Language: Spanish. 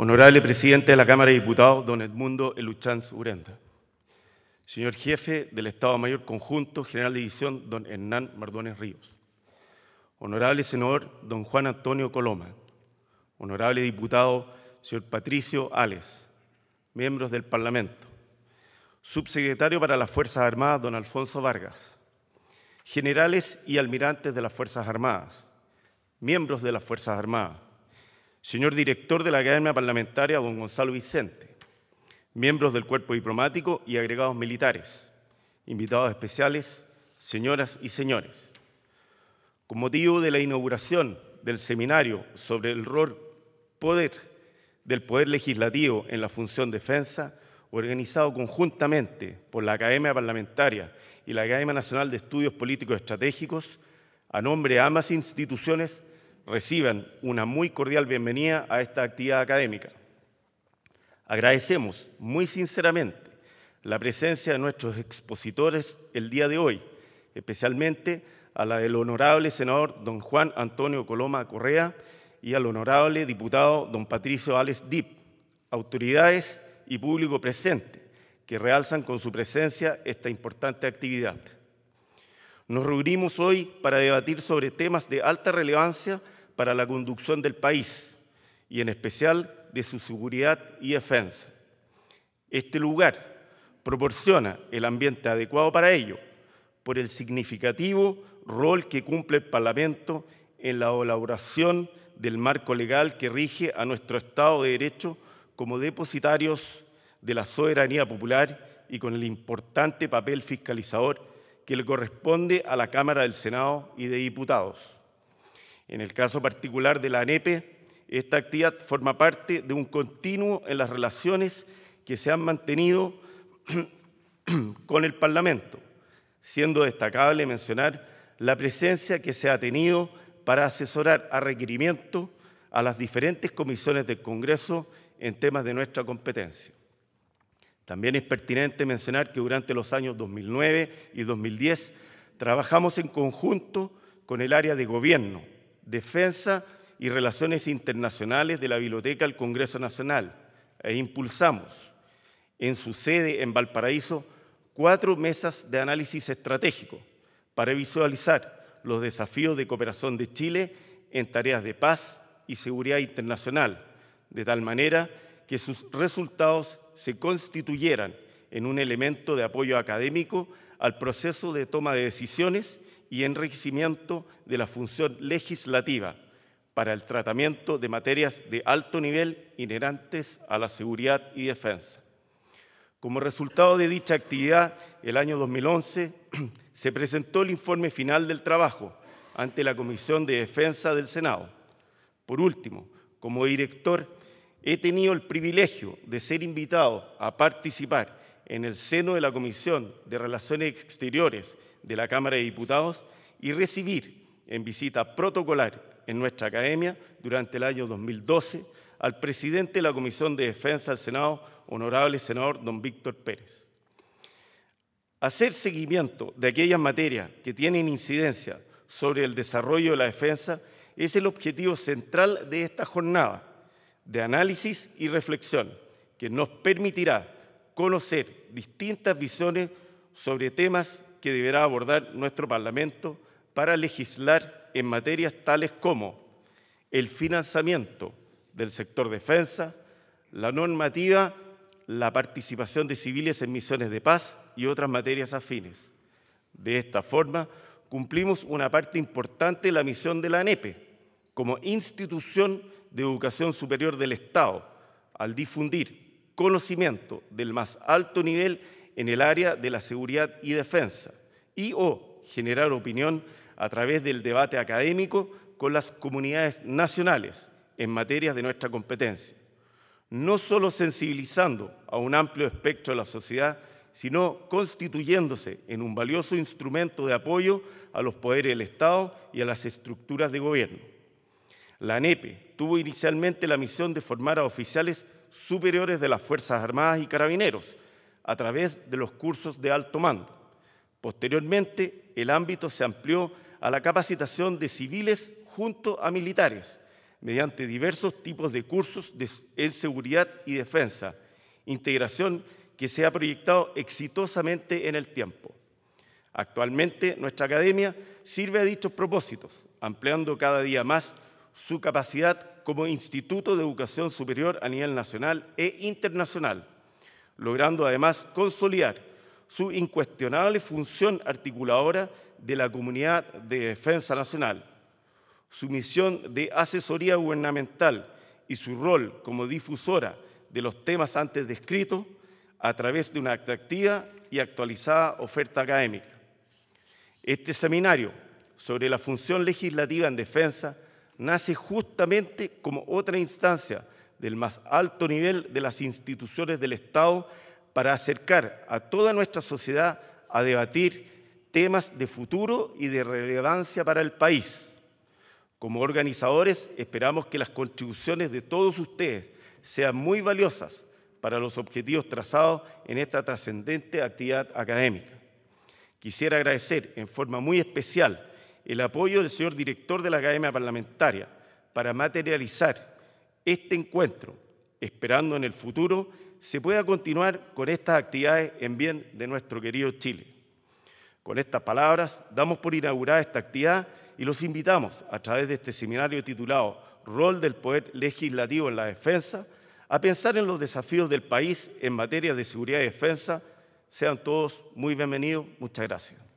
Honorable presidente de la Cámara de Diputados, don Edmundo Eluchanz Urenda. Señor jefe del Estado Mayor Conjunto, general de división, don Hernán Mardones Ríos. Honorable senador, don Juan Antonio Coloma. Honorable diputado, señor Patricio Ales. Miembros del Parlamento. Subsecretario para las Fuerzas Armadas, don Alfonso Vargas. Generales y almirantes de las Fuerzas Armadas. Miembros de las Fuerzas Armadas señor director de la Academia Parlamentaria, don Gonzalo Vicente, miembros del cuerpo diplomático y agregados militares, invitados especiales, señoras y señores. Con motivo de la inauguración del seminario sobre el rol poder del Poder Legislativo en la función defensa, organizado conjuntamente por la Academia Parlamentaria y la Academia Nacional de Estudios Políticos Estratégicos, a nombre de ambas instituciones reciban una muy cordial bienvenida a esta actividad académica. Agradecemos muy sinceramente la presencia de nuestros expositores el día de hoy, especialmente a la del honorable senador don Juan Antonio Coloma Correa y al honorable diputado don Patricio Alex Dip, autoridades y público presente, que realzan con su presencia esta importante actividad. Nos reunimos hoy para debatir sobre temas de alta relevancia para la conducción del país y en especial de su seguridad y defensa. Este lugar proporciona el ambiente adecuado para ello por el significativo rol que cumple el Parlamento en la elaboración del marco legal que rige a nuestro Estado de Derecho como depositarios de la soberanía popular y con el importante papel fiscalizador que le corresponde a la Cámara del Senado y de Diputados. En el caso particular de la ANEPE, esta actividad forma parte de un continuo en las relaciones que se han mantenido con el Parlamento, siendo destacable mencionar la presencia que se ha tenido para asesorar a requerimiento a las diferentes comisiones del Congreso en temas de nuestra competencia. También es pertinente mencionar que durante los años 2009 y 2010 trabajamos en conjunto con el área de gobierno Defensa y Relaciones Internacionales de la Biblioteca del Congreso Nacional e impulsamos en su sede en Valparaíso cuatro mesas de análisis estratégico para visualizar los desafíos de cooperación de Chile en tareas de paz y seguridad internacional, de tal manera que sus resultados se constituyeran en un elemento de apoyo académico al proceso de toma de decisiones y enriquecimiento de la función legislativa para el tratamiento de materias de alto nivel inherentes a la seguridad y defensa. Como resultado de dicha actividad, el año 2011 se presentó el informe final del trabajo ante la Comisión de Defensa del Senado. Por último, como director, he tenido el privilegio de ser invitado a participar en el seno de la Comisión de Relaciones Exteriores de la Cámara de Diputados y recibir en visita protocolar en nuestra academia durante el año 2012 al presidente de la Comisión de Defensa del Senado, honorable senador don Víctor Pérez. Hacer seguimiento de aquellas materias que tienen incidencia sobre el desarrollo de la defensa es el objetivo central de esta jornada de análisis y reflexión que nos permitirá conocer distintas visiones sobre temas que deberá abordar nuestro Parlamento para legislar en materias tales como el financiamiento del sector defensa, la normativa, la participación de civiles en misiones de paz y otras materias afines. De esta forma, cumplimos una parte importante de la misión de la ANEPE como institución de educación superior del Estado al difundir conocimiento del más alto nivel en el área de la seguridad y defensa y o generar opinión a través del debate académico con las comunidades nacionales en materias de nuestra competencia, no solo sensibilizando a un amplio espectro de la sociedad, sino constituyéndose en un valioso instrumento de apoyo a los poderes del Estado y a las estructuras de gobierno. La ANEPE tuvo inicialmente la misión de formar a oficiales superiores de las Fuerzas Armadas y Carabineros a través de los cursos de alto mando. Posteriormente, el ámbito se amplió a la capacitación de civiles junto a militares, mediante diversos tipos de cursos en seguridad y defensa, integración que se ha proyectado exitosamente en el tiempo. Actualmente, nuestra academia sirve a dichos propósitos, ampliando cada día más su capacidad como Instituto de Educación Superior a nivel nacional e internacional, logrando además consolidar su incuestionable función articuladora de la comunidad de defensa nacional, su misión de asesoría gubernamental y su rol como difusora de los temas antes descritos a través de una atractiva y actualizada oferta académica. Este seminario sobre la función legislativa en defensa nace justamente como otra instancia del más alto nivel de las instituciones del Estado para acercar a toda nuestra sociedad a debatir temas de futuro y de relevancia para el país. Como organizadores esperamos que las contribuciones de todos ustedes sean muy valiosas para los objetivos trazados en esta trascendente actividad académica. Quisiera agradecer en forma muy especial el apoyo del señor director de la Academia Parlamentaria para materializar este encuentro, esperando en el futuro se pueda continuar con estas actividades en bien de nuestro querido Chile. Con estas palabras damos por inaugurada esta actividad y los invitamos a través de este seminario titulado Rol del Poder Legislativo en la Defensa a pensar en los desafíos del país en materia de seguridad y defensa. Sean todos muy bienvenidos. Muchas gracias.